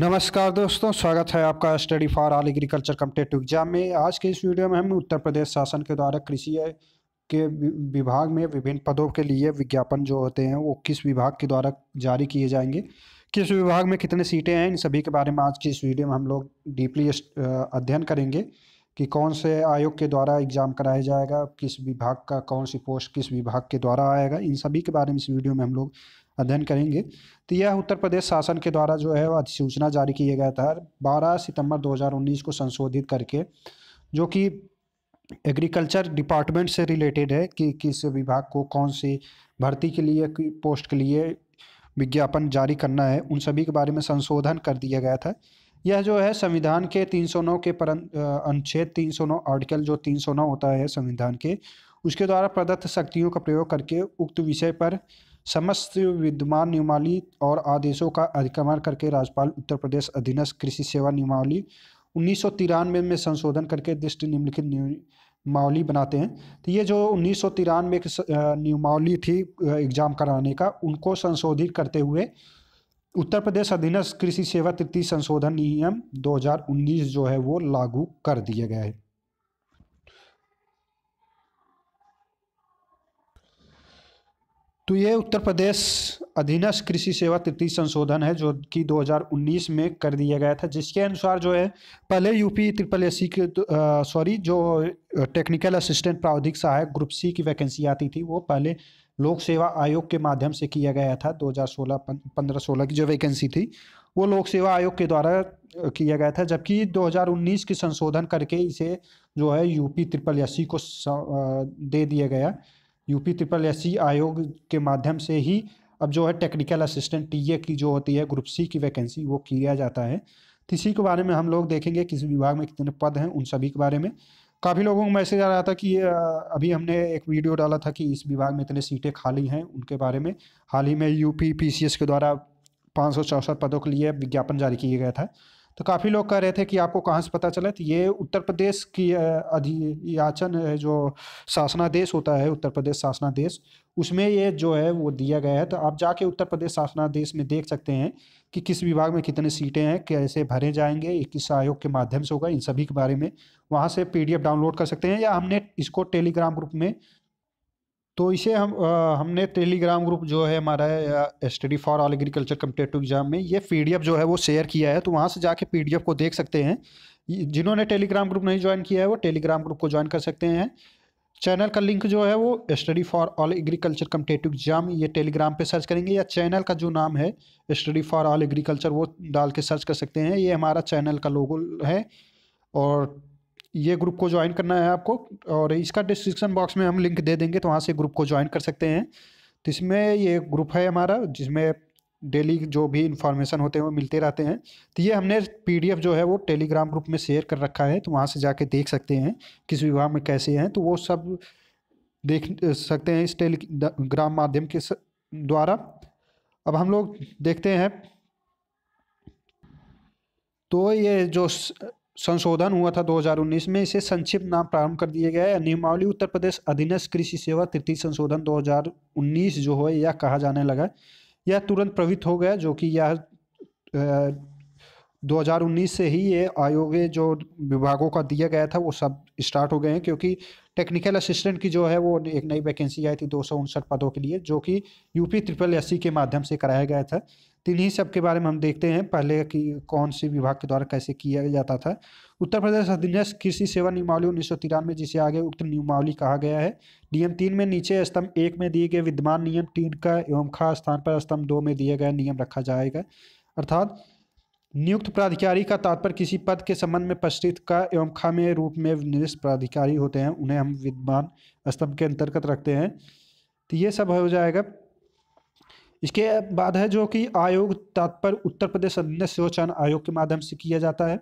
नमस्कार दोस्तों स्वागत है आपका study for all agriculture competitive exam में आज के इस वीडियो में हम उत्तर प्रदेश शासन के द्वारा कृषि के विभाग में विभिन्न पदों के लिए विज्ञापन जो होते हैं वो किस विभाग के द्वारा जारी किए जाएंगे किस विभाग में कितने सीटें हैं इन सभी के बारे में आज की इस वीडियो में हम लोग डीपली अध्ययन करेंगे कि कौन से आयोग के द्वारा एग्ज़ाम कराया जाएगा किस विभाग का कौन सी पोस्ट किस विभाग के द्वारा आएगा इन सभी के बारे में इस वीडियो में हम लोग अध्ययन करेंगे तो यह उत्तर प्रदेश शासन के द्वारा जो है अधिसूचना जारी किया गया था 12 सितंबर 2019 को संशोधित करके जो कि एग्रीकल्चर डिपार्टमेंट से रिलेटेड है कि किस विभाग को कौन सी भर्ती के लिए पोस्ट के लिए विज्ञापन जारी करना है उन सभी के बारे में संशोधन कर दिया गया था यह जो है संविधान के 309 के पर अनुच्छेद 309 आर्टिकल जो 309 होता है संविधान के उसके द्वारा प्रदत्त शक्तियों का प्रयोग करके उक्त विषय पर समस्त विद्यमान नियमावली और आदेशों का अधिक्रमण करके राज्यपाल उत्तर प्रदेश अधीनस्थ कृषि सेवा नियमावली उन्नीस में संशोधन करके दृष्टि निम्नलिखित नियमावली बनाते हैं तो ये जो उन्नीस सौ नियमावली थी एग्ज़ाम कराने का उनको संशोधित करते हुए उत्तर प्रदेश अधीनस्थ कृषि सेवा तृतीय संशोधन नियम 2019 जो है वो लागू कर दिया गया है तो ये उत्तर प्रदेश अधीनस्थ कृषि सेवा तृतीय संशोधन है जो कि 2019 में कर दिया गया था जिसके अनुसार जो है पहले यूपी ट्रिपल एस सी के सॉरी जो टेक्निकल असिस्टेंट प्रावधिक सहायक ग्रुप सी की वैकेंसी आती थी वो पहले लोक सेवा आयोग के माध्यम से किया गया था 2016 पंद्रह सोलह की जो वैकेंसी थी वो लोक सेवा आयोग के द्वारा किया गया था जबकि 2019 के संशोधन करके इसे जो है यूपी ट्रिपल एस को दे दिया गया यूपी ट्रिपल एस आयोग के माध्यम से ही अब जो है टेक्निकल असिस्टेंट टी की जो होती है ग्रुप सी की वैकेंसी वो किया जाता है इसी के बारे में हम लोग देखेंगे किस विभाग में कितने पद हैं उन सभी के बारे में काफ़ी लोगों को मैसेज आ रहा था कि अभी हमने एक वीडियो डाला था कि इस विभाग में इतने सीटें खाली हैं उनके बारे में हाल ही में यूपी पीसीएस के द्वारा पाँच पदों के लिए विज्ञापन जारी किया गया था तो काफ़ी लोग कह रहे थे कि आपको कहाँ से पता चला तो ये उत्तर प्रदेश की अधियाचन जो शासनादेश होता है उत्तर प्रदेश शासनादेश उसमें ये जो है वो दिया गया है तो आप जाके उत्तर प्रदेश शासनादेश में देख सकते हैं कि किस विभाग में कितने सीटें हैं कैसे भरे जाएंगे किस आयोग के माध्यम से होगा इन सभी के बारे में वहाँ से पी डाउनलोड कर सकते हैं या हमने इसको टेलीग्राम ग्रुप में तो इसे हम आ, हमने टेलीग्राम ग्रुप जो है हमारा study for all agriculture competitive exam में ये पीडीएफ जो है वो शेयर किया है तो वहाँ से जाके पीडीएफ को देख सकते हैं जिन्होंने टेलीग्राम ग्रुप नहीं ज्वाइन किया है वो टेलीग्राम ग्रुप को ज्वाइन कर सकते हैं चैनल का लिंक जो है वो study for all agriculture competitive exam ये टेलीग्राम पे सर्च करेंगे या चैनल का जो नाम है स्टडी फॉर ऑल एग्रीकल्चर वो डाल के सर्च कर सकते हैं ये हमारा चैनल का लोगो है और ये ग्रुप को ज्वाइन करना है आपको और इसका डिस्क्रिप्शन बॉक्स में हम लिंक दे देंगे तो वहाँ से ग्रुप को ज्वाइन कर सकते हैं तो इसमें ये ग्रुप है हमारा जिसमें डेली जो भी इन्फॉर्मेशन होते हैं वो मिलते रहते हैं तो ये हमने पीडीएफ जो है वो टेलीग्राम ग्रुप में शेयर कर रखा है तो वहाँ से जाके देख सकते हैं किस विभाग में कैसे हैं तो वो सब देख सकते हैं इस टेलीग्राम माध्यम के द्वारा अब हम लोग देखते हैं तो ये जो संशोधन हुआ था 2019 में इसे संक्षिप्त नाम प्रारंभ कर दिया गया है नियमावली उत्तर प्रदेश अधीनस्थ कृषि सेवा तृतीय संशोधन 2019 जो है यह कहा जाने लगा यह तुरंत प्रवृत्त हो गया जो कि यह 2019 से ही ये आयोग जो विभागों का दिया गया था वो सब स्टार्ट हो गए हैं क्योंकि टेक्निकल असिस्टेंट की जो है वो एक नई वैकेंसी आई थी दो पदों के लिए जो कि यूपी ट्रिपल एस के माध्यम से कराया गया था तो ही सब के बारे में हम देखते हैं पहले कि कौन से विभाग के द्वारा कैसे किया जाता था उत्तर प्रदेश अधीनस्थ कृषि सेवा नियमावली उन्नीस सौ तिरानवे जिसे आगे उक्त नियमावली कहा गया है नियम तीन में नीचे स्तंभ एक में दिए गए विद्यमान नियम तीन का एवं खा स्थान पर स्तंभ दो में दिया गया नियम रखा जाएगा अर्थात नियुक्त प्राधिकारी का तात्पर्य किसी पद के संबंध में प्रस्तुत का एवं खा में रूप में निरस्त प्राधिकारी होते हैं उन्हें हम विद्यमान स्तंभ के अंतर्गत रखते हैं तो ये सब हो जाएगा इसके बाद है जो कि आयोग तात्पर्य उत्तर प्रदेश अन्य चयन आयोग के माध्यम से किया जाता है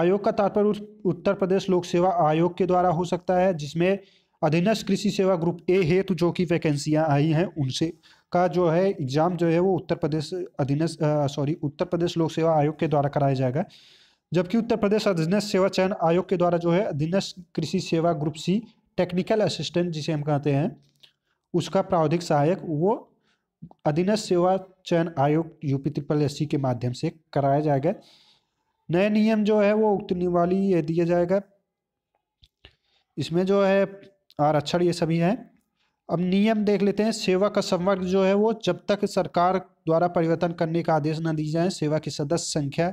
आयोग का तात्पर्य उत्तर प्रदेश लोक सेवा आयोग के द्वारा हो सकता है जिसमें अधीनस्थ कृषि सेवा ग्रुप ए हेतु जो कि वैकेंसियाँ आई हैं उनसे का जो है एग्ज़ाम जो है वो उत्तर प्रदेश अधीनस्थ सॉरी उत्तर प्रदेश लोक सेवा आयोग के द्वारा कराया जाएगा जबकि उत्तर प्रदेश अधीनस्थ सेवा चयन आयोग के द्वारा जो है अधीनस्थ कृषि सेवा ग्रुप सी टेक्निकल असिस्टेंट जिसे हम कहते हैं उसका प्रावधिक सहायक वो अधीनस्थ सेवा चयन आयोग यूपी ट्रिपल एस के माध्यम से कराया जाएगा नए नियम जो है वो उक्त निवाली दिया जाएगा इसमें जो है आरक्षण ये सभी हैं अब नियम देख लेते हैं सेवा का संवर्ग जो है वो जब तक सरकार द्वारा परिवर्तन करने का आदेश न दिए जाए सेवा की सदस्य संख्या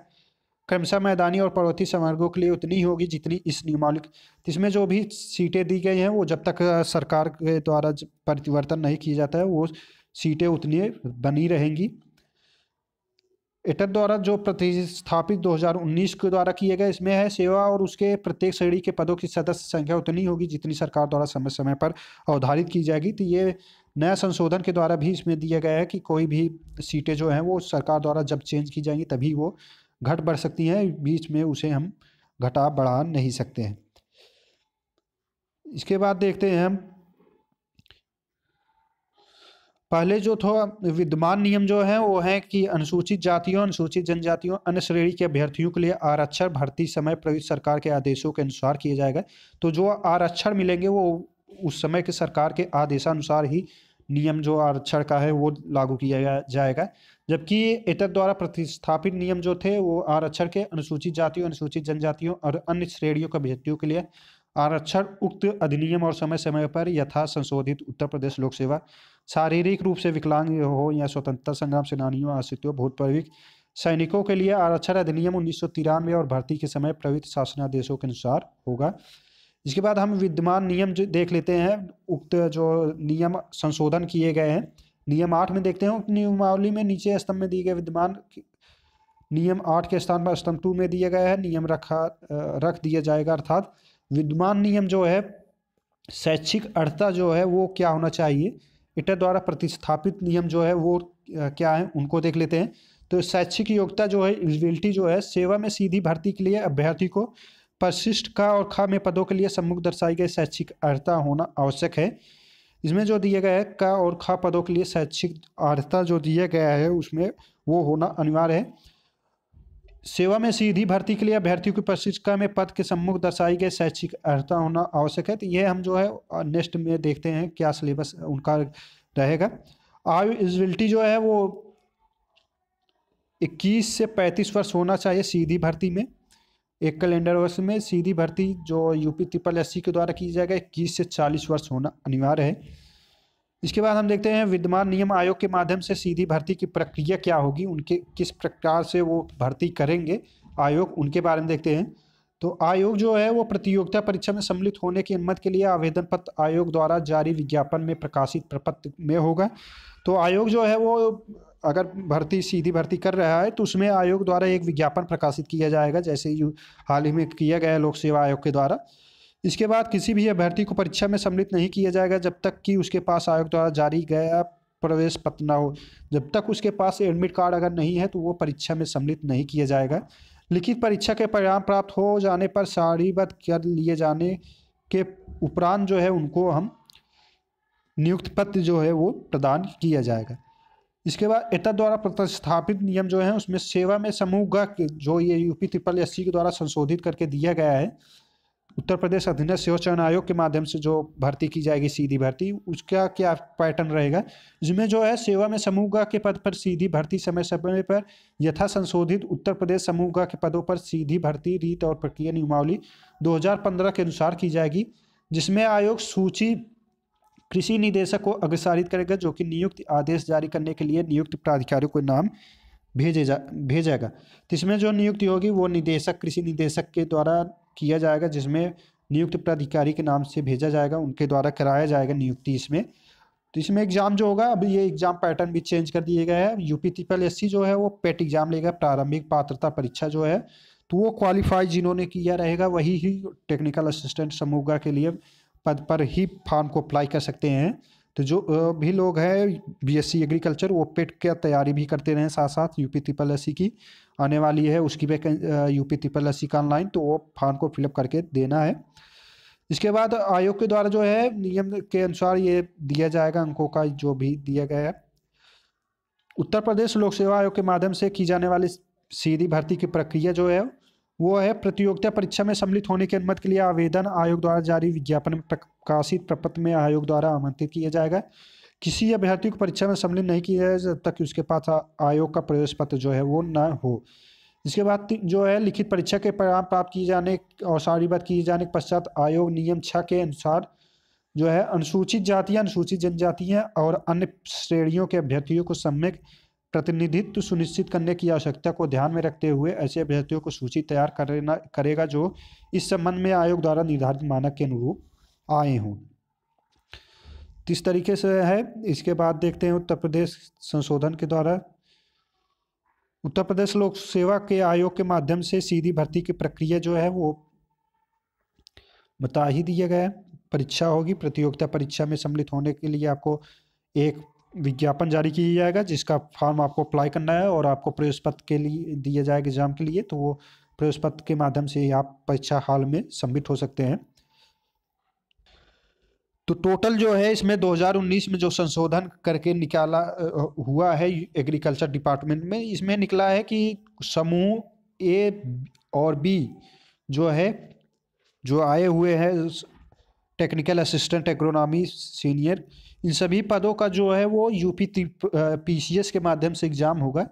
क्रमशः मैदानी और पड़ोसी संवर्गों के लिए उतनी होगी जितनी इस नियमालिक तो इसमें जो भी सीटें दी गई हैं वो जब तक सरकार के द्वारा परिवर्तन नहीं किया जाता है वो सीटें उतनी बनी रहेंगी एटर द्वारा जो प्रतिस्थापित 2019 के द्वारा किए गए इसमें है सेवा और उसके प्रत्येक श्रेणी के पदों की सदस्य संख्या उतनी होगी जितनी सरकार द्वारा समय समय पर अवधारित की जाएगी तो ये नया संशोधन के द्वारा भी इसमें दिया गया है कि कोई भी सीटें जो हैं वो सरकार द्वारा जब चेंज की जाएंगी तभी वो घट बढ़ सकती हैं बीच में उसे हम घटा बढ़ा नहीं सकते हैं इसके बाद देखते हैं हम पहले जो था विद्यमान नियम जो है वो है कि अनुसूचित जातियों अनुसूचित जनजातियों अन्य श्रेणी के अभ्यर्थियों के लिए आरक्षण भर्ती समय प्रवेश सरकार के आदेशों के अनुसार किए जाएगा तो जो आरक्षण मिलेंगे वो उस समय के सरकार के आदेशानुसार ही नियम जो आरक्षण का है वो लागू किया जाएगा जबकि इतर द्वारा प्रतिस्थापित नियम जो थे वो आरक्षण के अनुसूचित जातियों अनुसूचित जनजातियों और अन्य श्रेणियों के अभ्यर्थियों के लिए आरक्षण उक्त अधिनियम और समय समय पर यथा संशोधित उत्तर प्रदेश लोक सेवा शारीरिक रूप से विकलांग हो या स्वतंत्रता संग्राम सेनानियों आश्रितों भूतपूर्विक सैनिकों के लिए आरक्षण अधिनियम उन्नीस और भर्ती के समय प्रवृत्त शासनादेशों के अनुसार होगा इसके बाद हम विद्यमान नियम जो देख लेते हैं उक्त जो नियम संशोधन किए गए हैं नियम आठ में देखते हैं उक्त नियमावली में नीचे स्तंभ में दिए गए विद्यमान नियम आठ के स्थान पर स्तंभ टू में दिया गया है नियम रखा रख दिया जाएगा अर्थात विद्यमान नियम जो है शैक्षिक अर्थता जो है वो क्या होना चाहिए इटर द्वारा प्रतिस्थापित नियम जो है वो क्या है उनको देख लेते हैं तो शैक्षिक योग्यता जो है एलिजिबिलिटी जो है सेवा में सीधी भर्ती के लिए अभ्यर्थी को परशिष्ट का और खा में पदों के लिए सम्मुख दर्शाई गई शैक्षिक अर्थता होना आवश्यक है इसमें जो दिया गया है का और खा पदों के लिए शैक्षिक अर्थता जो दिया गया है उसमें वो होना अनिवार्य है सेवा में सीधी भर्ती के लिए अभ्यर्थियों की प्रशिक्षिका में पद के सम्मुख दर्शाई गए शैक्षिक अर्हता होना आवश्यक है तो ये हम जो है नेक्स्ट में देखते हैं क्या सिलेबस उनका रहेगा आयु एलिजिबिलिटी जो है वो 21 से 35 वर्ष होना चाहिए सीधी भर्ती में एक कैलेंडर वर्ष में सीधी भर्ती जो यूपी ट्रिपल एस के द्वारा की जाएगा इक्कीस से चालीस वर्ष होना अनिवार्य है इसके बाद हम देखते हैं विद्यमान नियम आयोग के माध्यम से सीधी भर्ती की प्रक्रिया क्या होगी उनके किस प्रकार से वो भर्ती करेंगे आयोग उनके बारे में देखते हैं तो आयोग जो है वो प्रतियोगिता परीक्षा में सम्मिलित होने की अनुमति के लिए आवेदन पत्र आयोग द्वारा जारी विज्ञापन में प्रकाशित प्रपत्र में होगा तो आयोग जो है वो अगर भर्ती सीधी भर्ती कर रहा है तो उसमें आयोग द्वारा एक विज्ञापन प्रकाशित किया जाएगा जैसे हाल ही में किया गया लोक सेवा आयोग के द्वारा इसके बाद किसी भी अभ्यर्थी को परीक्षा में सम्मिलित नहीं किया जाएगा जब तक कि उसके पास आयोग द्वारा जारी गया प्रवेश पत्र ना हो जब तक उसके पास एडमिट कार्ड अगर नहीं है तो वो परीक्षा में सम्मिलित नहीं किया जाएगा लिखित परीक्षा के परिणाम प्राप्त हो जाने पर सारीबद्ध कर लिए जाने के उपरांत जो है उनको हम नियुक्त पत्र जो है वो प्रदान किया जाएगा इसके बाद एटा द्वारा प्रतिस्थापित नियम जो है उसमें सेवा में समूह जो ये यूपी ट्रिपल एस के द्वारा संशोधित करके दिया गया है उत्तर प्रदेश अधीनस्थ चयन आयोग के माध्यम से जो भर्ती की जाएगी सीधी भर्ती उसका क्या पैटर्न रहेगा जिसमें जो है सेवा में समूह के पद पर सीधी भर्ती समय समय पर यथा संशोधित उत्तर प्रदेश समूह के पदों पर सीधी भर्ती रीत और प्रक्रिया नियमावली 2015 के अनुसार की जाएगी जिसमें आयोग सूची कृषि निदेशक को अग्रसारित करेगा जो कि नियुक्त आदेश जारी करने के लिए नियुक्त प्राधिकारियों को नाम भेजे जा भेजेगा तो इसमें जो नियुक्ति होगी वो निदेशक कृषि निदेशक के द्वारा किया जाएगा जिसमें नियुक्त प्राधिकारी के नाम से भेजा जाएगा उनके द्वारा कराया जाएगा नियुक्ति इसमें तो इसमें एग्जाम जो होगा अब ये एग्जाम पैटर्न भी चेंज कर दिए गए हैं यूपी ट्रिपल एस जो है वो पेट एग्जाम e लेगा प्रारंभिक पात्रता परीक्षा जो है तो वो क्वालिफाई जिन्होंने किया रहेगा वही ही टेक्निकल असिस्टेंट समूह के लिए पद पर ही फॉर्म को अप्लाई कर सकते हैं तो जो भी लोग हैं बीएससी एग्रीकल्चर वो पेट e की तैयारी भी करते रहें साथ साथ यूपी ट्रिपल एस की आने वाली है उसकी भी यू पी ट्रिपल एस का ऑनलाइन तो वो फॉर्म को फिलअप करके देना है इसके बाद आयोग के द्वारा जो है नियम के अनुसार ये दिया जाएगा अंकों का जो भी दिया गया है उत्तर प्रदेश लोक सेवा आयोग के माध्यम से की जाने वाली सीधी भर्ती की प्रक्रिया जो है वो है प्रतियोगिता परीक्षा में सम्मिलित होने की अनुमति के लिए आवेदन आयोग द्वारा जारी विज्ञापन प्रकाशित प्रपत्र में आयोग द्वारा आमंत्रित किया जाएगा किसी अभ्यर्थी को परीक्षा में सम्मिलित नहीं किया जाए जब तक कि उसके पास आयोग का प्रवेश पत्र जो है वो ना हो इसके बाद जो है लिखित परीक्षा के परिणाम प्राप्त किए जाने और बात किए जाने के पश्चात आयोग नियम छः के अनुसार जो है अनुसूचित जातियाँ अनुसूचित जनजातियाँ और अन्य श्रेणियों के अभ्यर्थियों को सम्यक प्रतिनिधित्व सुनिश्चित करने की आवश्यकता को ध्यान में रखते हुए ऐसे अभ्यर्थियों को सूची तैयार करना करेगा जो इस संबंध में आयोग द्वारा निर्धारित मानक के अनुरूप आए हों इस तरीके से है इसके बाद देखते हैं उत्तर प्रदेश संशोधन के द्वारा उत्तर प्रदेश लोक सेवा के आयोग के माध्यम से सीधी भर्ती की प्रक्रिया जो है वो बता ही दिया गया है परीक्षा होगी प्रतियोगिता परीक्षा में सम्मिलित होने के लिए आपको एक विज्ञापन जारी किया जाएगा जिसका फॉर्म आपको अप्लाई करना है और आपको प्रवेश पत्र के लिए दिया जाएगा एग्जाम के लिए तो वो प्रवेश पत्र के माध्यम से आप परीक्षा हाल में सम्मिट हो सकते हैं तो टोटल जो है इसमें 2019 में जो संशोधन करके निकाला हुआ है एग्रीकल्चर डिपार्टमेंट में इसमें निकला है कि समूह ए और बी जो है जो आए हुए हैं टेक्निकल असिस्टेंट एग्रोनॉमी सीनियर इन सभी पदों का जो है वो यूपी पी के माध्यम से एग्ज़ाम होगा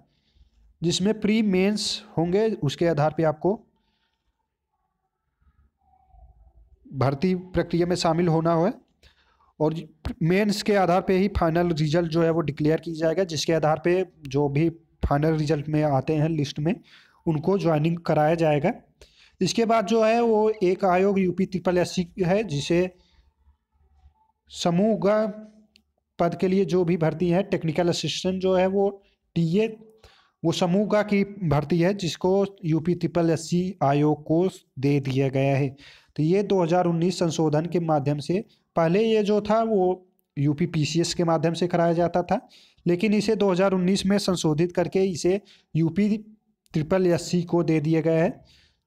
जिसमें प्री मेंस होंगे उसके आधार पे आपको भर्ती प्रक्रिया में शामिल होना हो और मेंस के आधार पे ही फाइनल रिजल्ट जो है वो डिक्लेयर की जाएगा जिसके आधार पे जो भी फाइनल रिजल्ट में आते हैं लिस्ट में उनको ज्वाइनिंग कराया जाएगा इसके बाद जो है वो एक आयोग यूपी ट्रिपल एस है जिसे समूह पद के लिए जो भी भर्ती है टेक्निकल असिस्टेंट जो है वो टी वो समूह की भर्ती है जिसको यूपी ट्रिपल एस आयोग को दे दिया गया है तो ये 2019 संशोधन के माध्यम से पहले ये जो था वो यूपी पीसीएस के माध्यम से कराया जाता था लेकिन इसे 2019 में संशोधित करके इसे यूपी ट्रिपल एस को दे दिया गया है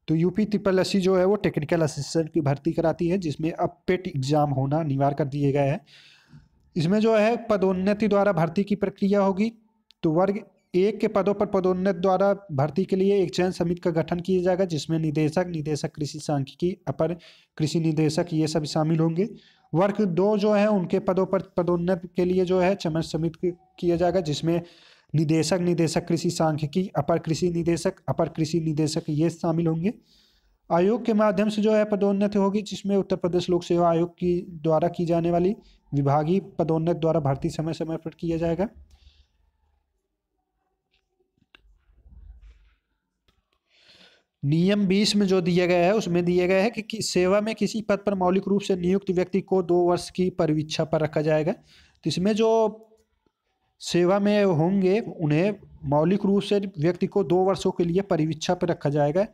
तो यूपी ट्रिपल एस जो है वो टेक्निकल असिस्टेंट की भर्ती कराती है जिसमें अब पेट एग्ज़ाम e होना अनिवार्य कर दिया गया है इसमें जो है पदोन्नति द्वारा भर्ती की प्रक्रिया होगी तो वर्ग एक के पदों पर पदोन्नत द्वारा भर्ती के लिए एक चयन समिति का गठन किया जाएगा जिसमें निदेशक निदेशक कृषि सांख्यिकी अपर कृषि निदेशक ये सब शामिल होंगे वर्ग दो जो है उनके पदों पर पदोन्नत के लिए जो है चयन समिति किया जाएगा जिसमें निदेशक निदेशक कृषि सांख्यिकी अपर कृषि निदेशक अपर कृषि निदेशक ये शामिल होंगे आयोग के माध्यम से जो है पदोन्नति होगी जिसमें उत्तर प्रदेश लोक सेवा आयोग की द्वारा की जाने वाली विभागीय पदोन्नत द्वारा भर्ती समय समय पर किया जाएगा नियम 20 में जो दिया गया है उसमें दिया गया है कि, कि सेवा में किसी पद पर मौलिक रूप से नियुक्त व्यक्ति को दो वर्ष की परीक्षा पर रखा जाएगा तो इसमें जो सेवा में होंगे उन्हें मौलिक रूप से व्यक्ति को दो वर्षों के लिए परीक्षा पर रखा जाएगा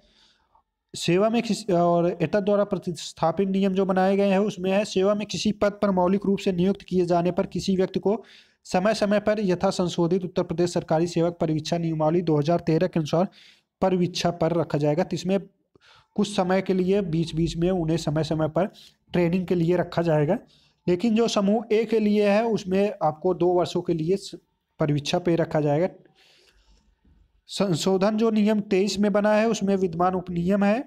सेवा में किसी और एटा द्वारा प्रतिस्थापित नियम जो बनाए गए हैं उसमें है सेवा में किसी पद पर मौलिक रूप से नियुक्त किए जाने पर किसी व्यक्ति को समय समय पर यथा संशोधित उत्तर प्रदेश सरकारी सेवक परीक्षा नियमावली 2013 के अनुसार परवीक्षा पर रखा जाएगा तो इसमें कुछ समय के लिए बीच बीच में उन्हें समय समय पर ट्रेनिंग के लिए रखा जाएगा लेकिन जो समूह ए के लिए है उसमें आपको दो वर्षों के लिए परीक्षा पे रखा जाएगा संशोधन जो नियम तेईस में बना है उसमें विद्यमान उपनियम है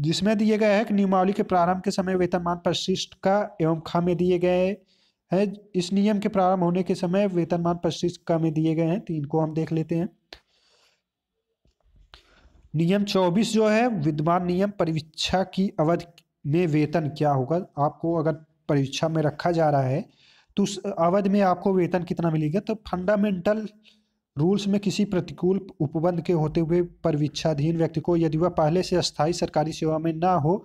जिसमें दिए गए है कि नियमावली के प्रारंभ के समय वेतनमान परिशिष्ट का एवं खा में दिए गए है इस नियम के प्रारंभ होने के समय वेतनमान परिशिष्ट का में दिए गए हैं तो इनको हम देख लेते हैं नियम 24 जो है विद्यमान नियम परीक्षा की अवधि में वेतन क्या होगा आपको अगर परीक्षा में रखा जा रहा है तो उस अवधि में आपको वेतन कितना मिलेगा तो फंडामेंटल रूल्स में किसी प्रतिकूल उपबंध के होते हुए परीक्षाधीन व्यक्ति को यदि वह पहले से स्थायी सरकारी सेवा में ना हो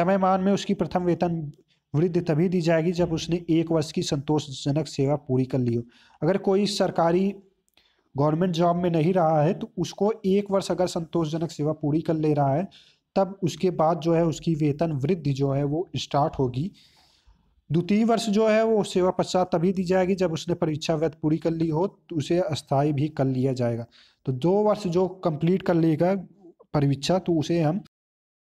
मान में उसकी प्रथम वेतन वृद्धि तभी दी जाएगी जब उसने एक वर्ष की संतोषजनक सेवा पूरी कर ली हो अगर कोई सरकारी गवर्नमेंट जॉब में नहीं रहा है तो उसको एक वर्ष अगर संतोषजनक सेवा पूरी कर ले रहा है तब उसके बाद जो है उसकी वेतन वृद्धि जो है वो स्टार्ट होगी द्वितीय वर्ष जो है वो सेवा पश्चात तभी दी जाएगी जब उसने परीक्षा व्यत पूरी कर ली हो तो उसे अस्थायी भी कर लिया जाएगा तो दो वर्ष जो कंप्लीट कर लेगा परीक्षा तो उसे हम